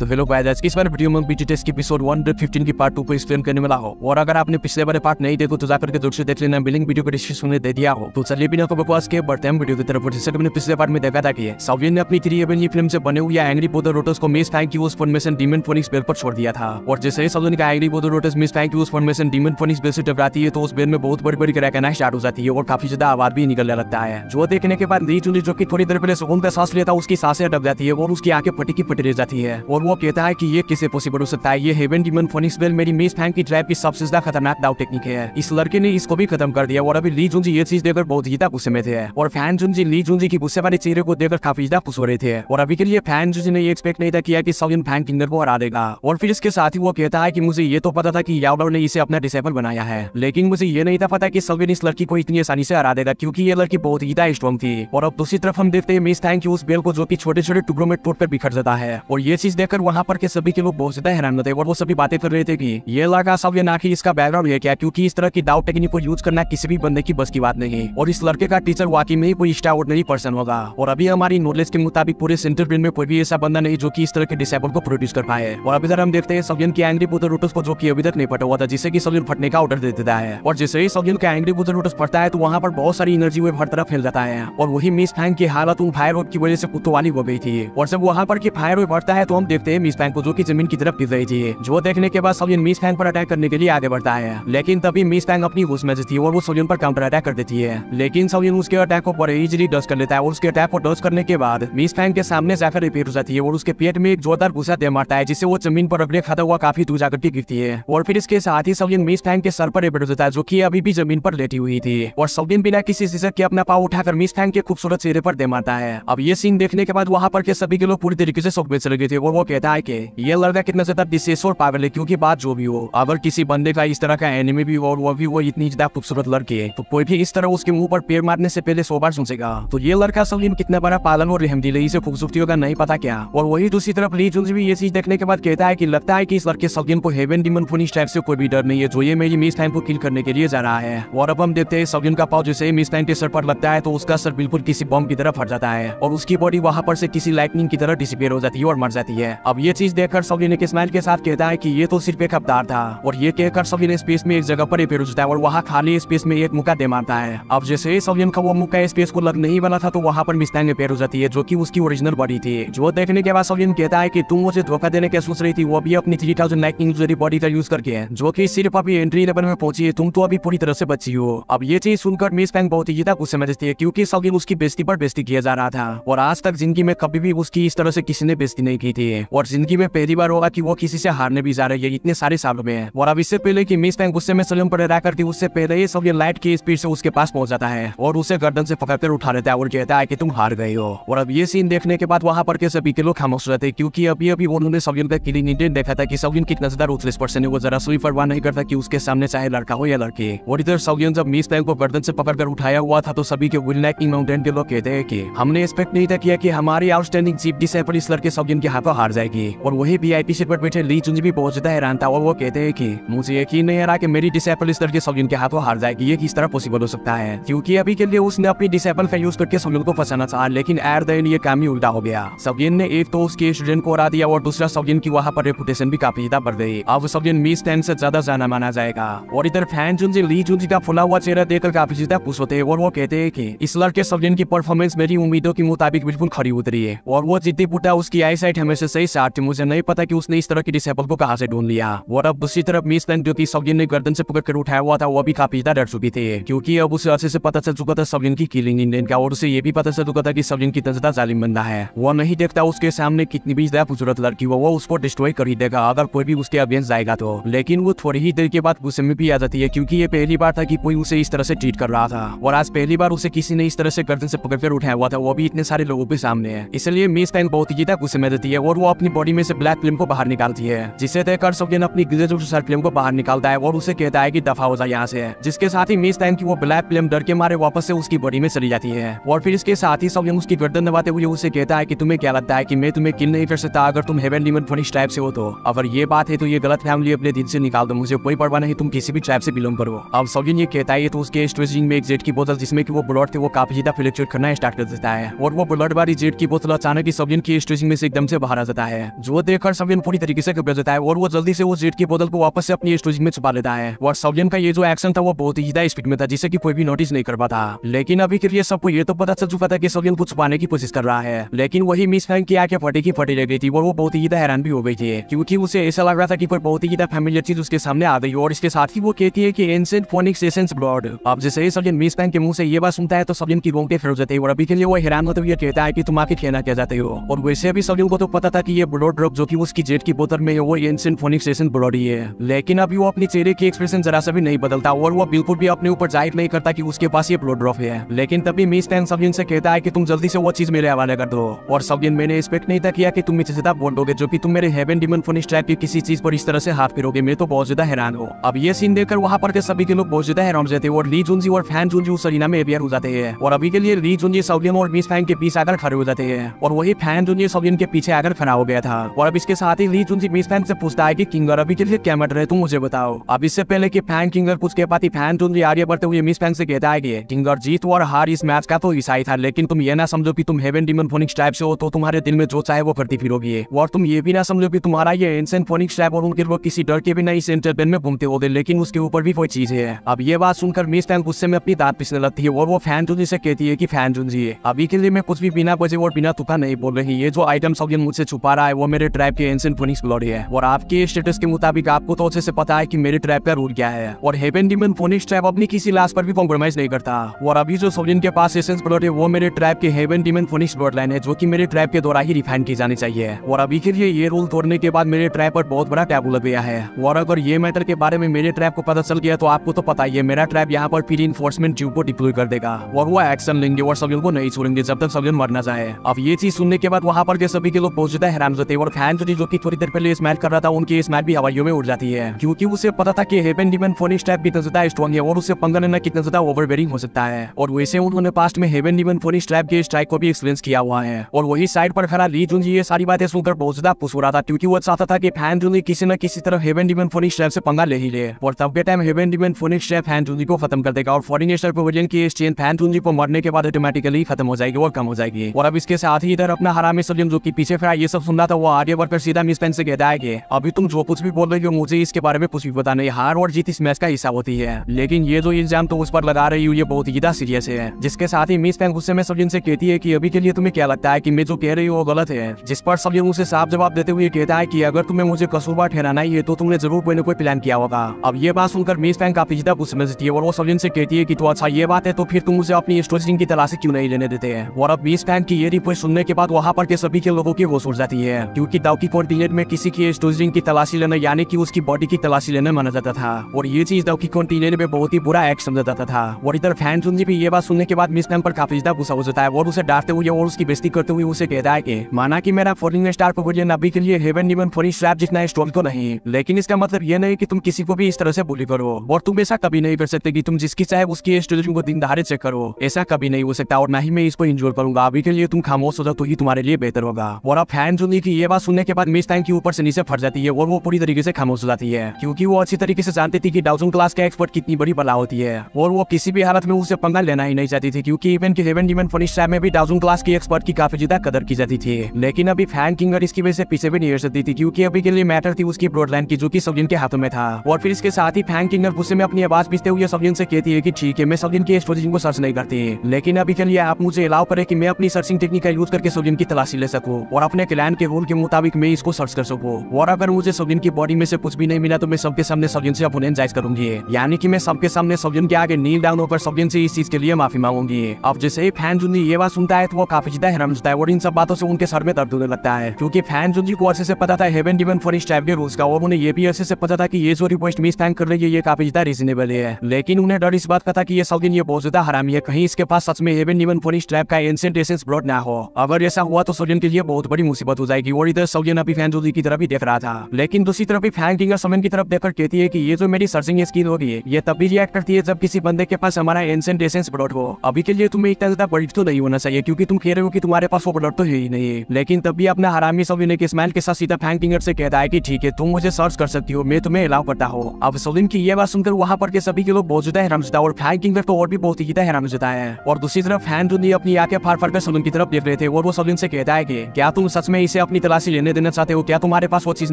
तो फिर लोग इस बार वीडियो में बीटी टेस्ट एपिसोड फिफ्टीन की पार्ट टू को एक्सप्लेन करने वाला हो और अगर आपने पिछले बारे पार्ट नहीं देखो तो जाकर के दूर से देख लेना बिलिंग वीडियो को डिस्क्रिप्शन में दे दिया हो तो चलिए बिना को बकवास के बढ़ते हैं वीडियो की तरफ जैसे मैंने पिछले पार्ट में देखा था कि सावियन ने अपनी थ्री क्रिएबन फिल्म से बने हुए एंग्री बोधर रोटर्स को मिस फैंक यूज फॉर्मेशन डिमेंट फोनिक्स बेल पर छोड़ दिया था और जैसे ही सावियन का एंग्री बोधर रोटर्स मिस फैंक यूज फॉर्मेशन डिमेंट फोनिक्स बेल से टकराती है तो उस बेल में बहुत बड़ी बड़ी क्रैक आना स्टार्ट हो जाती है और काफी ज्यादा आवाज भी निकलने लगता है जो देखने के बाद रीचुली जो की थोड़ी देर पहले सुकून का सांस लेता उसकी सांसें डब जाती है और उसकी आंखें फटी की फटी रह जाती है और वो कहता है कि ये किसे पॉसिबल हो सकता है ये हेवन डिमन फोनिक्स बेल मेरी मिस फैंक की ट्रैप की सबसे ज्यादा खतरनाक दाव टेक्निक है इस लड़के ने इसको भी खत्म कर दिया और अभी ली जुंजी ये चीज देखकर बहुत ज्यादा गुस्से में थे और फैन जुंजी ली जुंजी की गुस्से वाले चेहरे को देखकर काफी ज्यादा खुश हो रहे थे और अभी के लिए फैन जुंजी ने एक्सपेक्ट नहीं था किया कि सब इन फैंग किंगर को हरा देगा और फिर इसके साथ ही वो कहता है की मुझे ये तो पता था की यावडो ने इसे अपना डिसेबल बनाया है लेकिन मुझे ये नहीं था पता की सबिन इस लड़की को इतनी आसानी से हरा देगा क्यूँकी ये लड़की बहुत ज्यादा स्ट्रॉन्ग थी और अब दूसरी तरफ हम देखते हैं मिस थैंक उस बेल को जो की छोटे छोटे टुकड़ों में टूट कर बिखर जाता है और ये चीज देखकर इधर वहाँ पर के सभी के लोग बहुत ज्यादा हैरान होते और वो सभी बातें कर रहे थे कि ये लड़का सब ये ना कि इसका बैकग्राउंड है क्या क्योंकि इस तरह की डाउट टेक्निक को यूज करना किसी भी बंदे की बस की बात नहीं और इस लड़के का टीचर वाकई में ही कोई एक्स्ट्रा ऑर्डनरी पर्सन होगा और अभी हमारी नॉलेज के मुताबिक पूरे सेंटर फील्ड में कोई भी ऐसा बंदा नहीं जो की इस तरह के डिसेबल को प्रोड्यूस कर पाए और अभी हम देखते हैं सबियन के एंग्री बुद्ध रूटस को जो की अभी तक नहीं पटा हुआ था जिससे की सबियन फटने का ऑर्डर दे देता है और जैसे ही सबियन का एंग्री बुद्ध रूटस फटता है तो वहाँ पर बहुत सारी एनर्जी वे हर तरफ फैल जाता है और वही मिस थैंग की हालत उन फायर की वजह से वाली हो गई थी और जब वहाँ पर की फायर वे फटता है तो हम देखते थे मिस फैंग को जो की जमीन की तरफ गिर रही थी जो देखने के बाद सोलियन मिस फैंग पर अटैक करने के लिए आगे बढ़ता है लेकिन तभी मिस फैंग अपनी घुस में जीती और वो सोलियन पर काउंटर अटैक कर देती है लेकिन सोलियन उसके अटैक को बड़े इजिली डस्ट कर लेता है और उसके अटैक को डस्ट करने के बाद मिस फैंग के सामने जैफर रिपीट हो जाती है और उसके पेट में एक जोरदार गुस्सा दे मारता है जिससे वो जमीन पर अपने खाता हुआ काफी दूर जाकर के गिरती है और फिर इसके साथ ही सोलियन मिस फैंग के सर पर रिपीट हो जाता है जो की अभी भी जमीन पर लेटी हुई थी और सोलियन बिना किसी सीजर के अपना पाव उठाकर मिस फैंग के खूबसूरत चेहरे पर दे मारता है अब ये सीन देखने के बाद वहाँ पर के सभी के लोग पूरी तरीके से सौ बेच चले थे और वो कहते कहता है कि ये लड़का कितना ज्यादा डिसेस और पावर है क्योंकि बात जो भी हो अगर किसी बंदे का इस तरह का एनिमी भी और वो भी वो इतनी ज्यादा खूबसूरत लड़की है तो कोई भी इस तरह उसके मुंह पर पेड़ मारने से पहले सो बार सोचेगा तो ये लड़का सलीम कितना बड़ा पालन और रेहमदी है इसे खूबसूरतियों का नहीं पता क्या और वही दूसरी तरफ ली जुल्स भी ये चीज देखने के बाद कहता है की लगता है की इस लड़के सलीम को हेवन डिमन फोनिश टाइप से कोई भी डर नहीं है जो ये मेरी मिस टाइम को किल करने के लिए जा रहा है और अब हम देखते हैं सलीम का पाव जैसे मिस टाइम के सर पर लगता है तो उसका सर बिल्कुल किसी बम की तरह फट जाता है और उसकी बॉडी वहां पर से किसी लाइटनिंग की तरह डिसपेयर हो जाती है और मर जाती है अब ये चीज देखकर सभी ने स्माइल के साथ कहता है कि ये तो सिर्फ एक अवतार था और ये कहकर सभी ने स्पेस में एक जगह पर ही पेरुजता है और वहाँ खाली स्पेस में एक मुक्का दे मारता है अब जैसे ही सवियन का वो मुक्का स्पेस को लग नहीं बना था तो वहाँ पर मिस्टैंग पेर जाती है जो की उसकी ओरिजिनल बॉडी थी जो देखने के बाद सवियन कहता है की तुम मुझे धोखा देने के सोच रही थी वो भी अपनी थ्री थाउजेंड बॉडी का यूज करके जो की सिर्फ अभी एंट्री लेवल में पहुंची है तुम तो अभी पूरी तरह से बची हो अब ये चीज सुनकर मिस पैंग बहुत ही गुस्से में है क्यूँकी सविन उसकी बेस्ती पर बेस्ती किया जा रहा था और आज तक जिंदगी में कभी भी उसकी इस तरह से किसी ने बेस्ती नहीं की थी और जिंदगी में पहली बार होगा कि वो किसी से हारने भी जा रही है इतने सारे सालों में है और अब इससे पहले की मिस बैंक गुस्से में सलम पर रहा करती उससे पहले ये सब ये लाइट की स्पीड से उसके पास पहुंच जाता है और उसे गर्दन से पकड़ कर उठा लेता है और कहता है की तुम हार गए हो और अब ये सीन देखने के बाद वहां पर के सभी के लोग खामोश रहते हैं क्योंकि अभी अभी उन्होंने सबिन का क्लीन इंडियन देखा था कि सबिन कितना ज्यादा रूथलेस पर्सन है वो जरा सुई परवाह नहीं करता कि उसके सामने चाहे लड़का हो या लड़की और इधर सबिन जब मिस बैंक को गर्दन से पकड़ कर उठाया हुआ था तो सभी के विल माउंटेन के लोग कहते हैं की हमने एक्सपेक्ट नहीं था किया की हमारी आउटस्टैंडिंग चीफ डिस इस लड़के सबिन के हाथों हार जाए जाएगी और वही वी आई पी सीट पर बैठे ली चुंजी भी पहुंचता हैरान था और वो कहते हैं कि मुझे यकीन नहीं आ रहा कि मेरी डिसेबल इस तरह के सलून के हाथों हार जाएगी ये किस तरह पॉसिबल हो सकता है क्योंकि अभी के लिए उसने अपनी डिसेबल फैन यूज करके सलून को फंसाना चाह लेकिन एर दिन ये काम ही उल्टा हो गया सबियन ने एक तो उसके स्टूडेंट को हरा दिया और दूसरा सबियन की वहाँ पर रेपुटेशन भी काफी ज्यादा बढ़ गई अब सबियन मिस टेन से ज्यादा जाना माना जाएगा और इधर फैन चुंजी ली चुंजी का फुला हुआ चेहरा देखकर काफी ज्यादा खुश होते हैं और वो कहते हैं कि इस लड़के सबियन की परफॉर्मेंस मेरी उम्मीदों के मुताबिक बिल्कुल खड़ी उतरी है और वो जितनी पुटा उसकी आई साइट हमेशा सही इस थी मुझे नहीं पता कि उसने इस तरह की डिसेबल को कहा से ढूंढ लिया और अब दूसरी तरफ मिस लैन जो सबिन ने गर्दन से पकड़ कर उठाया हुआ था वो भी काफी डर चुकी थी क्योंकि अब उसे अच्छे से पता चल चुका था सबिन की किलिंग इंडियन का और उसे ये भी पता चल चुका था की सबिन की ज्यादा जालिम बंदा है वो नहीं देखता उसके सामने कितनी भी ज्यादा खूबसूरत लड़की हुआ वो उसको डिस्ट्रॉय कर ही देगा अगर कोई भी उसके अगेंस्ट जाएगा तो लेकिन वो थोड़ी ही देर के बाद गुस्से में भी आ जाती है क्यूँकी ये पहली बार था की कोई उसे इस तरह से ट्रीट कर रहा था और आज पहली बार उसे किसी ने इस तरह से गर्दन से पकड़ कर उठाया हुआ था वो भी इतने सारे लोगों के सामने है इसलिए मिस टाइम बहुत ही ज्यादा गुस्से में रहती है और वो अपनी बॉडी में से ब्लैक फिल्म को बाहर निकालती है जिसे देखकर सोगेन अपनी फिल्म को बाहर निकालता है और उसे कहता है की दफा हो जाए यहाँ से जिसके साथ ही मिस टाइम की वो ब्लैक फिल्म डर के मारे वापस से उसकी बॉडी में चली जाती है और फिर इसके साथ ही सोगेन उसकी गर्दन दबाते हुए उसे कहता है की तुम्हें क्या लगता है की मैं तुम्हें किल नहीं कर सकता अगर तुम हेवन लिमन फनिश टाइप से हो तो अगर ये बात है तो ये गलत फैमिली अपने दिल से निकाल दो मुझे कोई परवाह नहीं तुम किसी भी टाइप से बिलोंग करो अब सोगेन ये कहता है तो उसके स्ट्रेचिंग में एक जेट की बोतल जिसमें की वो ब्लड थे वो काफी ज्यादा फ्लक्चुएट करना स्टार्ट कर देता है और वो ब्लड वाली जेट की बोतल अचानक ही सोगेन की स्ट्रेचिंग में से एकदम से बाहर आ जाता है लेता है जो देखकर सवियन पूरी तरीके से घबरा जाता है और वो जल्दी से वो जेट की बोतल को वापस से अपनी स्टोरेज में छुपा लेता है और सवियन का ये जो एक्शन था वो बहुत ही ज्यादा स्पीड में था जिसे की कोई भी नोटिस नहीं कर पाता लेकिन अभी के लिए सबको ये तो पता चल चुका था की सवियन को छुपाने की कोशिश कर रहा है लेकिन वही मिस फैंग की आके फटी की फटी रह गई थी और वो बहुत ही ज्यादा हैरान भी हो गई थी क्योंकि उसे ऐसा लग रहा था की बहुत ही ज्यादा फैमिलियर चीज उसके सामने आ गई और इसके साथ ही वो कहती है की एंसेंट फोनिक्स एसेंस ब्लॉड अब जैसे ही सवियन मिस फैंग के मुंह से ये बात सुनता है तो सवियन की रोंगटे फिर जाते हैं और अभी के लिए वो हैरान होते हुए कहता है की तुम आके खेना क्या जाते हो और वैसे भी सवियन को तो पता था की ये ब्लो ड्रॉप जो कि उसकी जेट की बोतल में है वो एंशियन फोनिक सेशन ब्लॉडी है लेकिन अब वो अपने चेहरे की एक्सप्रेशन जरा सा भी नहीं बदलता और वो बिल्कुल भी अपने ऊपर जाहिर नहीं करता की उसके पास ये ब्लो ड्रॉप है लेकिन तभी मिस टैन सबियन से कहता है की तुम जल्दी से वो चीज मेरे हवाले कर दो और सबियन मैंने एक्सपेक्ट नहीं था किया कि तुम मुझे ज्यादा बोलोगे जो की तुम मेरे हेवन डिमन फोनिक ट्रैप की किसी चीज पर इस तरह से हाथ फिरोगे मैं तो बहुत ज्यादा हैरान हो अब ये सीन देखकर वहाँ पर के सभी के लोग बहुत ज्यादा हैरान जाते हैं और ली जुनजी और फैन जुनजी उस सरीना में अपियर हो जाते हैं और अभी के लिए ली जुनजी सबियन और मिस फैन के बीच आकर खड़े हो जाते हैं और वही फैन जुनजी सबियन के पीछे आकर खड़ा हो गया था और अब इसके साथ ही ली चुनसी मिस फैन से पूछता है कि किंगर अभी के लिए क्या मटर है तुम मुझे बताओ अब इससे पहले कि फैन किंगर कुछ के पाती फैन चुनसी आगे बढ़ते हुए मिस फैन से कहता है की किंगर जीत और हार इस मैच का तो ईसाई था लेकिन तुम ये ना समझो की तुम हेवन डिमन फोनिक्स टाइप से हो तो तुम्हारे दिल में जो चाहे वो करती फिरोगी और तुम ये भी ना समझो की तुम्हारा ये एंसेंट फोनिक्स टाइप और उनके वो किसी डर के भी नहीं सेंटर पेन में घूमते होते लेकिन उसके ऊपर भी कोई चीज है अब ये बात सुनकर मिस फैन गुस्से में अपनी दाँत पीसने लगती है और वो फैन जुनजी से कहती है की फैन जुनजी अभी के लिए मैं कुछ भी बिना बजे और बिना तुफा नहीं बोल रही ये जो आइटम सब मुझसे छुपा पा रहा है वो मेरे ट्रैप के एंसेंट फोनिक्स ग्लोरी है और आपके स्टेटस के मुताबिक आपको तो अच्छे से पता है कि मेरे ट्रैप का रूल क्या है और हेवन डिमन फोनिक्स ट्रैप अपनी किसी लाश पर भी कॉम्प्रोमाइज नहीं करता और अभी जो सोलिन के पास एसेंस ब्लॉड है वो मेरे ट्रैप के heaven demon phoenix blood line है जो की मेरे ट्रैप के द्वारा ही रिफाइन की जानी चाहिए और अभी के लिए ये रूल तोड़ने के बाद मेरे ट्रैप पर बहुत बड़ा टैबू लग गया है और अगर ये मैटर के बारे में मेरे ट्रैप को पता चल गया तो आपको तो पता ही है मेरा ट्रैप यहाँ पर फिर इन्फोर्समेंट ट्यूब को डिप्लोय कर देगा और वो एक्शन लेंगे और सभी को नहीं छोड़ेंगे जब तक सभी मरना चाहे अब ये चीज सुनने के बाद वहाँ पर के सभी के लोग पहुंचता है हैरानजदे और फैन जो थी जो की थोड़ी देर पहले स्मैच कर रहा था उनकी स्मैच भी हवाइयों में उड़ जाती है क्योंकि उसे पता था की हेवन डिमन फोन स्टैप कितना ज्यादा स्ट्रॉन्ग है और उसे पंगा लेना कितना ज्यादा ओवरबेरिंग हो सकता है और वैसे उन्होंने पास्ट में हेवन डिमन फोन स्टैप के स्ट्राइक को भी एक्सपीरियंस किया हुआ है और वही साइड पर खड़ा ली जुन ये सारी बातें सुनकर बहुत ज्यादा खुश हो रहा था क्योंकि वो चाहता था कि फैन जुनी किसी न किसी तरह हेवन डिमन फोन स्टैप से पंगा ले ही ले और तब के टाइम हेवन डिमन फोन स्टैप फैन जुनी को खत्म कर देगा और फॉरिन स्टार प्रोविजन की चेन फैन जुनी को मरने के बाद ऑटोमेटिकली खत्म हो जाएगी और कम हो जाएगी और अब इसके साथ ही इधर अपना हरामी सलीम जो की पीछे फिर ये सब सुन रहा था तो वो आगे बढ़कर सीधा मिस पेन से कहता है कि अभी तुम जो कुछ भी बोल रही हो मुझे इसके बारे में कुछ भी पता नहीं हार और जीत इस मैच का हिस्सा होती है लेकिन ये जो इल्जाम तो उस पर लगा रही हूँ ये बहुत ज्यादा सीरियस है जिसके साथ ही मिस पेन गुस्से में सबिन से कहती है की अभी के लिए तुम्हें क्या लगता है की मैं जो कह रही हूँ वो गलत है जिस पर सबिन उसे साफ जवाब देते हुए कहता है की अगर तुम्हें मुझे कसूरवार ठहराना है तो तुमने जरूर कोई ना कोई प्लान किया होगा अब ये बात सुनकर मिस पेन काफी ज्यादा गुस्से में जीती है और वो सबिन से कहती है की तो अच्छा ये बात है तो फिर तुम उसे अपनी स्टोरी की तलाशी क्यों नहीं लेने देते हैं और अब मिस पेन की ये रिपोर्ट सुनने के बाद वहाँ पर के सभी के लोगों की वो उड़ जाती है नहीं है क्योंकि दाव की पीरियड में किसी की स्टोजिंग की तलाशी लेना यानी कि उसकी बॉडी की तलाशी लेना माना जाता था और ये चीज दाव की पीरियड में बहुत ही बुरा एक्ट समझा जाता था और इधर फैन सुन जी भी ये बात सुनने के बाद मिस मैम पर काफी ज्यादा गुस्सा हो जाता है और उसे डांटते हुए और उसकी बेस्ती करते हुए उसे कहता है की माना की मेरा फॉरिन स्टार पवेलियन अभी के लिए हेवन इवन फॉरिन स्ट्रैप जितना स्टोल तो नहीं लेकिन इसका मतलब ये नहीं की तुम किसी को भी इस तरह से बोली करो और तुम ऐसा कभी नहीं कर सकते की तुम जिसकी चाहे उसकी स्टोजिंग को दिन दहाड़े चेक करो ऐसा कभी नहीं हो सकता और ना ही मैं इसको इंजोर करूंगा अभी के लिए तुम खामोश हो जाओ तो ही तुम्हारे लिए बेहतर होगा और अब फैन सुनी थी ये बात सुनने के बाद मिस टैंग की ऊपर से नीचे फट जाती है और वो पूरी तरीके से खामोश हो जाती है क्योंकि वो अच्छी तरीके से जानती थी कि डाउजन क्लास के एक्सपर्ट कितनी बड़ी बला होती है और वो किसी भी हालत में उसे पंगा लेना ही नहीं चाहती थी क्योंकि इवन की हेवन डिमन फनिश में भी डाउजन क्लास की एक्सपर्ट की काफी ज्यादा कदर की जाती थी लेकिन अभी फैन किंगर इसकी वजह से पीछे भी नहीं हट सकती थी क्योंकि अभी के लिए मैटर थी उसकी ब्रॉड लाइन की जो की सबजिन के हाथों में था और फिर इसके साथ ही फैंग किंगर गुस्से में अपनी आवाज पीछते हुए सबजिन से कहती है की ठीक है मैं सबजिन की एक्सपोजिशन को सर्च नहीं करती लेकिन अभी के लिए आप मुझे अलाव करे की मैं अपनी सर्चिंग टेक्निक का यूज करके सबजिन की तलाशी ले सकूँ और अपने क्लैन के रूल के मुताबिक मैं इसको सर्च कर सकूँ और अगर मुझे सबिन की बॉडी में से कुछ भी नहीं मिला तो मैं सबके सामने सबिन से अपने अपोलेंजाइज करूंगी यानी कि मैं सबके सामने सबिन के आगे नील डाउन होकर सबिन से इस चीज के लिए माफी मांगूंगी अब जैसे ही फैन जुन्दी ये बात सुनता है तो वो काफी ज्यादा हैरान होता है और इन सब बातों से उनके सर में दर्द होने लगता है क्योंकि फैन जुन्दी को अर्से से पता था हेवन डिवन फॉर इस टाइप के रूल्स का और उन्हें ये भी अर्से से पता था कि ये जो रिक्वेस्ट मिस थैंक कर रही है ये काफी ज्यादा रीजनेबल है लेकिन उन्हें डर इस बात का था कि ये सबिन ये बहुत ज्यादा हरामी है कहीं इसके पास सच में हेवन डिवन फॉर इस टाइप का एंसेंट एसेंस ब्रॉड ना हो अगर ऐसा हुआ तो सबिन के लिए बहुत बड़ी मुसीबत हो जाएगी और इधर सऊदी अरबी फैन जोजी की तरफ ही देख रहा था लेकिन दूसरी तरफ भी फैन किंगर समन की तरफ देखकर कहती है की ये जो मेरी सर्चिंग स्किल हो गई है ये तब भी रिएक्ट करती है जब किसी बंदे के पास हमारा एंसेंट एसेंस ब्लड हो अभी के लिए तुम्हें इतना ज्यादा बल्ड तो नहीं होना चाहिए क्योंकि तुम कह रहे हो कि तुम्हारे पास वो ब्लड तो है ही नहीं लेकिन तब भी अपना हरामी सौजन एक स्मैल के साथ सीधा फैन किंगर से कहता है की ठीक है तुम मुझे सर्च कर सकती हो मैं तुम्हें अलाउ करता हूँ अब सऊदीन की ये बात सुनकर वहाँ पर के सभी के लोग बहुत ज्यादा हैरान और फैन किंगर तो और भी बहुत ही ज्यादा हैरान है और दूसरी तरफ फैन जो अपनी आके फाड़ फाड़ कर सलून की तरफ देख रहे थे और वो सलून से कहता है की क्या तुम सच में इसे अपनी तलाशी लेने देना चाहते हो क्या तुम्हारे पास वो चीज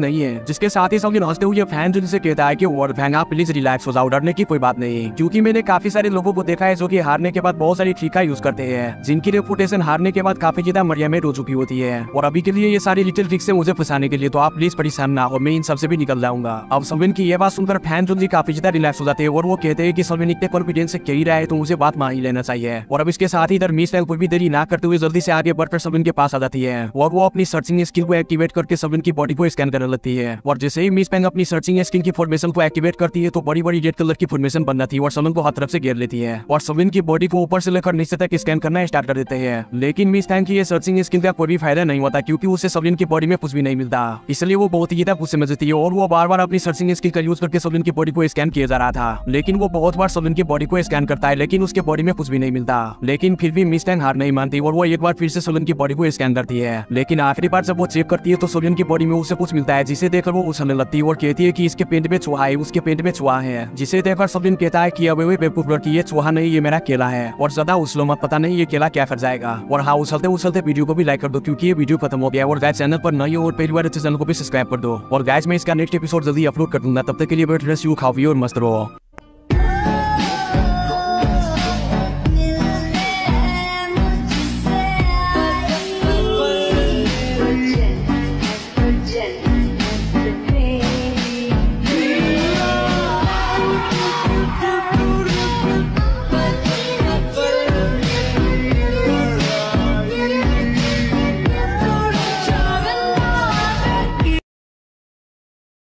नहीं है जिसके साथ ही समझे नाचते हुए फैन जिनसे कहता है की और फैंग प्लीज रिलैक्स हो जाओ डरने की कोई बात नहीं क्यूँकी मैंने काफी सारे लोगों को देखा है जो की हारने के बाद बहुत सारी ठीका यूज करते हैं जिनकी रेपुटेशन हारने के बाद काफी ज्यादा मरियामेट हो चुकी होती है और अभी के लिए ये सारी लिटिल ट्रिक से मुझे फंसाने के लिए तो आप प्लीज परेशान ना हो मैं इन सबसे भी निकल जाऊंगा अब सविन की ये बात सुनकर फैन जो जी काफी ज्यादा रिलैक्स हो जाते हैं और वो कहते हैं कि सविन इतने कॉन्फिडेंस से कही रहा है तो मुझे बात मान ही लेना चाहिए और अब इसके साथ ही इधर मिस कोई भी देरी ना करते हुए जल्दी से आगे बढ़कर सविन के पास आ जाती है और वो अपनी सर्चिंग सर्चिंग स्किल को एक्टिवेट करके सब इनकी बॉडी को स्कैन करने लगती है और जैसे ही मिस पैंग अपनी सर्चिंग स्किल की फॉर्मेशन को एक्टिवेट करती है तो बड़ी बड़ी रेड कलर की फॉर्मेशन बन जाती है और सबन को हाथ तरफ से घेर लेती है और सबिन की बॉडी को ऊपर से लेकर नीचे तक स्कैन करना स्टार्ट कर देते हैं लेकिन मिस पैंग की ये सर्चिंग स्किल का कोई भी फायदा नहीं होता क्योंकि उसे सबिन की बॉडी में कुछ भी नहीं मिलता इसलिए वो बहुत ही ज्यादा गुस्से में जाती है और वो बार बार अपनी सर्चिंग स्किल का यूज करके सबिन की बॉडी को स्कैन किया जा रहा था लेकिन वो बहुत बार सबिन की बॉडी को स्कैन करता है लेकिन उसके बॉडी में कुछ भी नहीं मिलता लेकिन फिर भी मिस पैंग हार नहीं मानती और वो एक बार फिर से सबिन की बॉडी को स्कैन करती है लेकिन आखिरी बार जब वो चेक करती है तो सोलियन की बॉडी में उसे कुछ मिलता है जिसे देखकर वो उछलने लगती है और कहती है कि इसके पेंट में चुहा है उसके पेंट में चुहा है जिसे देखकर सोलियन कहता है कि अब वे बेवकूफ लड़की ये चुहा नहीं ये मेरा केला है और ज्यादा उछलो मत पता नहीं ये केला क्या कर जाएगा और हाँ उछलते उछलते वीडियो को भी लाइक कर दो क्योंकि ये वीडियो खत्म हो गया और गाय चैनल पर नई और पहली बार चैनल को भी सब्सक्राइब कर दो और गाय में इसका नेक्स्ट एपिसोड जल्दी अपलोड कर दूंगा तब तक के लिए बैठ रहे खाओ और मस्त रहो